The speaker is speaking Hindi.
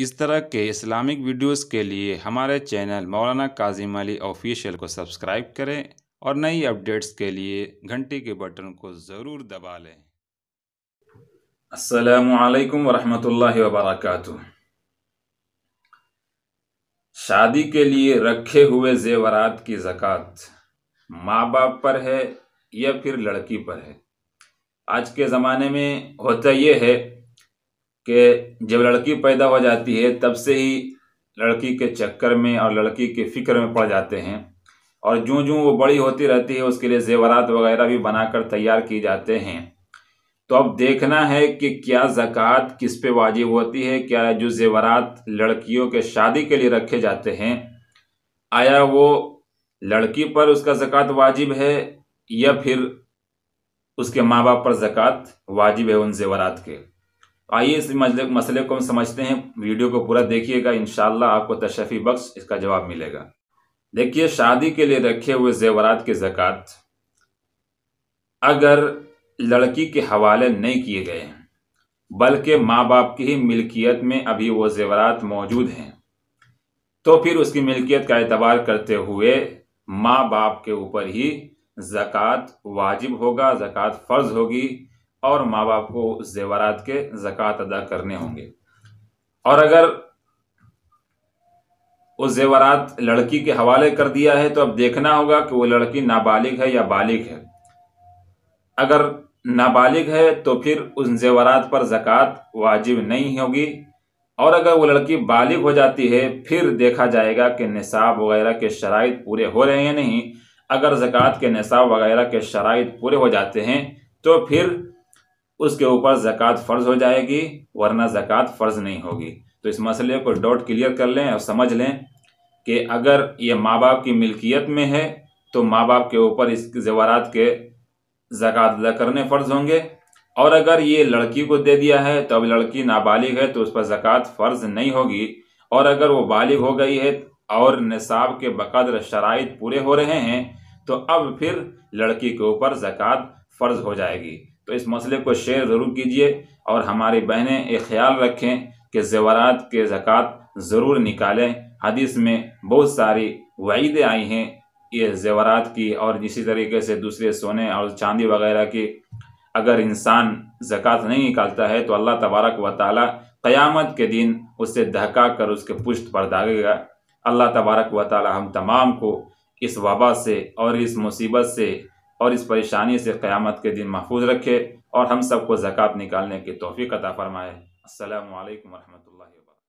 इस तरह के इस्लामिक वीडियोस के लिए हमारे चैनल मौलाना काजिम अली ऑफिशियल को सब्सक्राइब करें और नई अपडेट्स के लिए घंटी के बटन को ज़रूर दबा लें असलकम वरहमल वबरक शादी के लिए रखे हुए जेवरात की ज़क़़त माँ बाप पर है या फिर लड़की पर है आज के ज़माने में होता यह है कि जब लड़की पैदा हो जाती है तब से ही लड़की के चक्कर में और लड़की के फ़िक्र में पड़ जाते हैं और जो जो वो बड़ी होती रहती है उसके लिए जेवरात वगैरह भी बनाकर तैयार किए जाते हैं तो अब देखना है कि क्या ज़क़़त किस पे वाजिब होती है क्या जो जेवरात लड़कियों के शादी के लिए रखे जाते हैं आया वो लड़की पर उसका ज़क़़त वाजिब है या फिर उसके माँ बाप पर ज़क़़त वाजिब है उन जेवरात के तो आइए इस मसले मसले को हम समझते हैं वीडियो को पूरा देखिएगा इन आपको तशफी बख्श इसका जवाब मिलेगा देखिए शादी के लिए रखे हुए जेवरात के ज़क़ात अगर लड़की के हवाले नहीं किए गए हैं बल्कि माँ बाप की ही मिल्कियत में अभी वो जेवरात मौजूद हैं तो फिर उसकी मिल्कियत का एतबार करते हुए माँ बाप के ऊपर ही ज़क़ात वाजिब होगा ज़क़़त फ़र्ज़ होगी और माँ बाप को उस जेवरात के जक़ात अदा करने होंगे और अगर वो जेवरात लड़की के हवाले कर दिया है तो अब देखना होगा कि वो लड़की नाबालिग है या बालिग है अगर नाबालिग है तो फिर उन जेवरात पर जक़ात वाजिब नहीं होगी और अगर वो लड़की बालिग हो जाती है फिर देखा जाएगा कि निसाब वगैरह के शराइ पूरे हो रहे हैं या नहीं अगर जक़ात के निसाब वगैरह के शराइ पूरे हो जाते हैं तो फिर उसके ऊपर ज़क़़त फ़र्ज हो जाएगी वरना ज़क़़त फ़र्ज नहीं होगी तो इस मसले को डॉट क्लियर कर लें और समझ लें कि अगर ये माँ बाप की मिल्कियत में है तो माँ बाप के ऊपर इस जेवरात के ज़क़ात अदा करने फ़र्ज़ होंगे और अगर ये लड़की को दे दिया है तो अब लड़की नाबालिग है तो उस पर ज़क़ात फ़र्ज नहीं होगी और अगर वो बालिग हो गई है और निसाब के बकदर शराइ पूरे हो रहे हैं तो अब फिर लड़की के ऊपर जक़ात फ़र्ज़ हो जाएगी तो इस मसले को शेयर ज़रूर कीजिए और हमारी बहनें ये ख्याल रखें कि जेवरात के ज़क़़त ज़रूर निकालें हदीस में बहुत सारी वहीदें आई हैं ये जेवरात की और इसी तरीके से दूसरे सोने और चांदी वगैरह की अगर इंसान ज़क़़त नहीं निकालता है तो अल्लाह तबारक व ताली क़यामत के दिन उससे धका कर उसके पुष्ट पर दागेगा अल्लाह तबारक व ताली हम तमाम को इस वबा से और इस मुसीबत से और इस परेशानी से क़्यामत के दिन महफूज रखे और हम सबको ज़क़़त निकालने की तोफ़ी अता फ़रमाए अल्लाम वरहमल